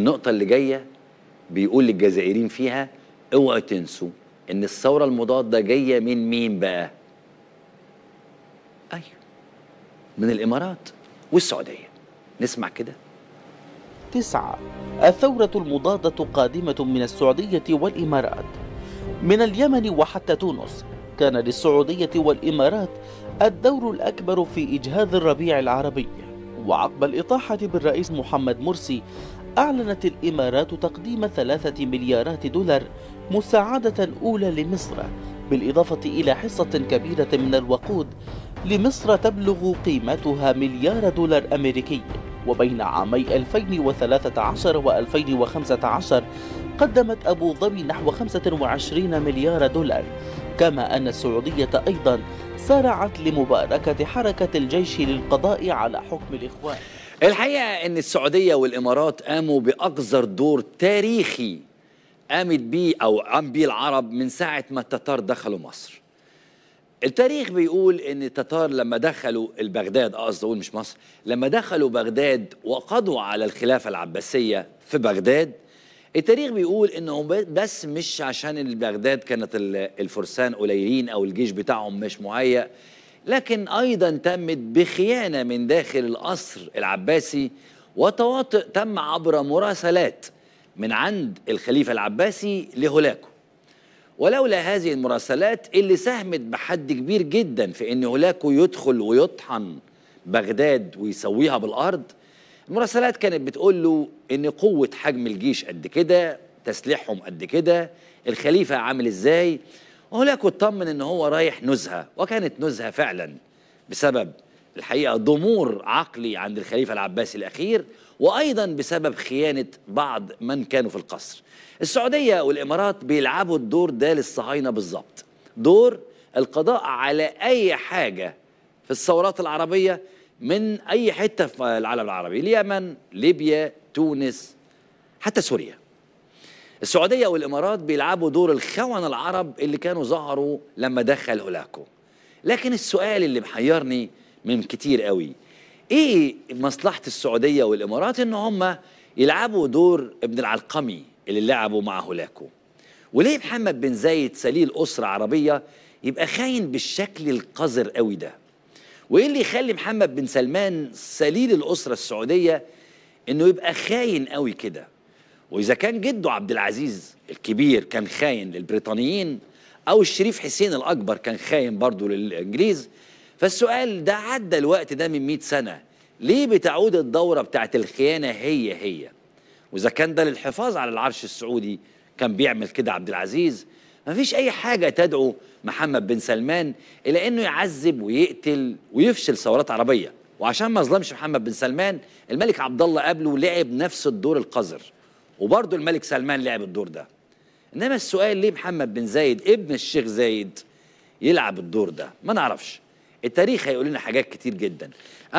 النقطة اللي جاية بيقول للجزائريين فيها اوعوا تنسوا ان الثورة المضادة جاية من مين بقى؟ ايوه من الامارات والسعودية نسمع كده تسعة الثورة المضادة قادمة من السعودية والامارات من اليمن وحتى تونس كان للسعودية والامارات الدور الاكبر في اجهاض الربيع العربي وعقب الإطاحة بالرئيس محمد مرسي أعلنت الإمارات تقديم ثلاثة مليارات دولار مساعدة أولى لمصر بالإضافة إلى حصة كبيرة من الوقود لمصر تبلغ قيمتها مليار دولار أمريكي وبين عامي 2013 و 2015 قدمت أبو ظبي نحو 25 مليار دولار كما أن السعودية أيضا سارعت لمباركة حركة الجيش للقضاء على حكم الإخوان الحقيقة أن السعودية والإمارات قاموا بأقذر دور تاريخي قامت بيه أو قام بيه العرب من ساعة ما التتار دخلوا مصر التاريخ بيقول ان التتار لما دخلوا البغداد آه، قصدي اقول مش مصر لما دخلوا بغداد وقضوا على الخلافه العباسيه في بغداد التاريخ بيقول انه بس مش عشان بغداد كانت الفرسان قليلين او الجيش بتاعهم مش مهيأ لكن ايضا تمت بخيانه من داخل القصر العباسي وتواطئ تم عبر مراسلات من عند الخليفه العباسي لهولاكو ولولا هذه المراسلات اللي ساهمت بحد كبير جدا في ان هولاكو يدخل ويطحن بغداد ويسويها بالارض المراسلات كانت بتقول له ان قوه حجم الجيش قد كده تسليحهم قد كده الخليفه عامل ازاي وهناك اطمن ان هو رايح نزهه وكانت نزهه فعلا بسبب الحقيقه ضمور عقلي عند الخليفه العباسي الاخير وايضا بسبب خيانه بعض من كانوا في القصر السعوديه والامارات بيلعبوا الدور ده للصهاينه بالظبط دور القضاء على اي حاجه في الثورات العربيه من اي حته في العالم العربي اليمن ليبيا تونس حتى سوريا السعوديه والامارات بيلعبوا دور الخونه العرب اللي كانوا ظهروا لما دخل هولاكو لكن السؤال اللي محيرني من كتير قوي ايه مصلحه السعوديه والامارات ان هم يلعبوا دور ابن العلقمي اللي لعبوا مع هولاكو وليه محمد بن زايد سليل اسره عربيه يبقى خاين بالشكل القذر قوي ده وايه اللي يخلي محمد بن سلمان سليل الاسره السعوديه انه يبقى خاين قوي كده واذا كان جده عبد العزيز الكبير كان خاين للبريطانيين او الشريف حسين الاكبر كان خاين برضه للانجليز فالسؤال ده عدى الوقت ده من 100 سنه ليه بتعود الدوره بتاعت الخيانه هي هي واذا كان ده للحفاظ على العرش السعودي كان بيعمل كده عبد العزيز ما فيش أي حاجة تدعو محمد بن سلمان إلى أنه يعذب ويقتل ويفشل ثورات عربية وعشان ما ظلمش محمد بن سلمان الملك عبد الله قبله لعب نفس الدور القذر وبرضه الملك سلمان لعب الدور ده انما السؤال ليه محمد بن زايد ابن الشيخ زايد يلعب الدور ده ما نعرفش التاريخ هيقول لنا حاجات كتير جدا